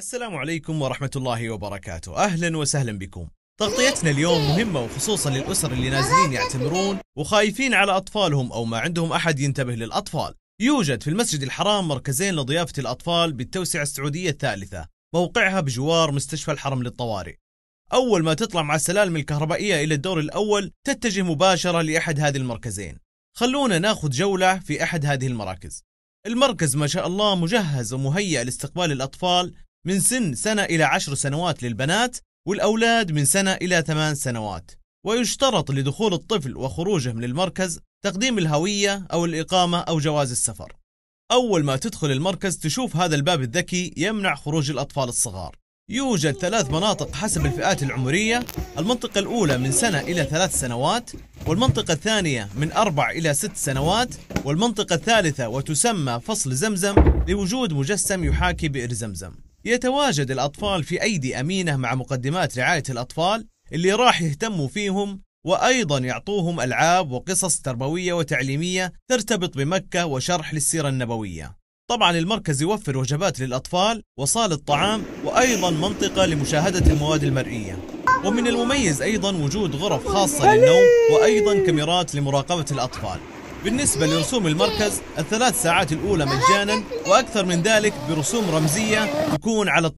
السلام عليكم ورحمة الله وبركاته أهلا وسهلا بكم تغطيتنا اليوم مهمة وخصوصا للأسر اللي نازلين يعتمرون وخايفين على أطفالهم أو ما عندهم أحد ينتبه للأطفال يوجد في المسجد الحرام مركزين لضيافة الأطفال بالتوسعة السعودية الثالثة موقعها بجوار مستشفى الحرم للطوارئ أول ما تطلع مع السلالم الكهربائية إلى الدور الأول تتجه مباشرة لأحد هذه المركزين خلونا ناخذ جولة في أحد هذه المراكز المركز ما شاء الله مجهز ومهيأ لاستقبال الأطفال من سن سنة إلى عشر سنوات للبنات والأولاد من سنة إلى ثمان سنوات ويشترط لدخول الطفل وخروجه من المركز تقديم الهوية أو الإقامة أو جواز السفر أول ما تدخل المركز تشوف هذا الباب الذكي يمنع خروج الأطفال الصغار يوجد ثلاث مناطق حسب الفئات العمرية المنطقة الأولى من سنة إلى ثلاث سنوات والمنطقة الثانية من أربع إلى ست سنوات والمنطقة الثالثة وتسمى فصل زمزم لوجود مجسم يحاكي بئر زمزم يتواجد الأطفال في أيدي أمينة مع مقدمات رعاية الأطفال اللي راح يهتموا فيهم وأيضا يعطوهم ألعاب وقصص تربوية وتعليمية ترتبط بمكة وشرح للسيرة النبوية طبعا المركز يوفر وجبات للأطفال وصالة طعام وأيضا منطقة لمشاهدة المواد المرئية ومن المميز أيضا وجود غرف خاصة للنوم وأيضا كاميرات لمراقبة الأطفال بالنسبة لرسوم المركز الثلاث ساعات الأولى مجانا وأكثر من ذلك برسوم رمزية تكون على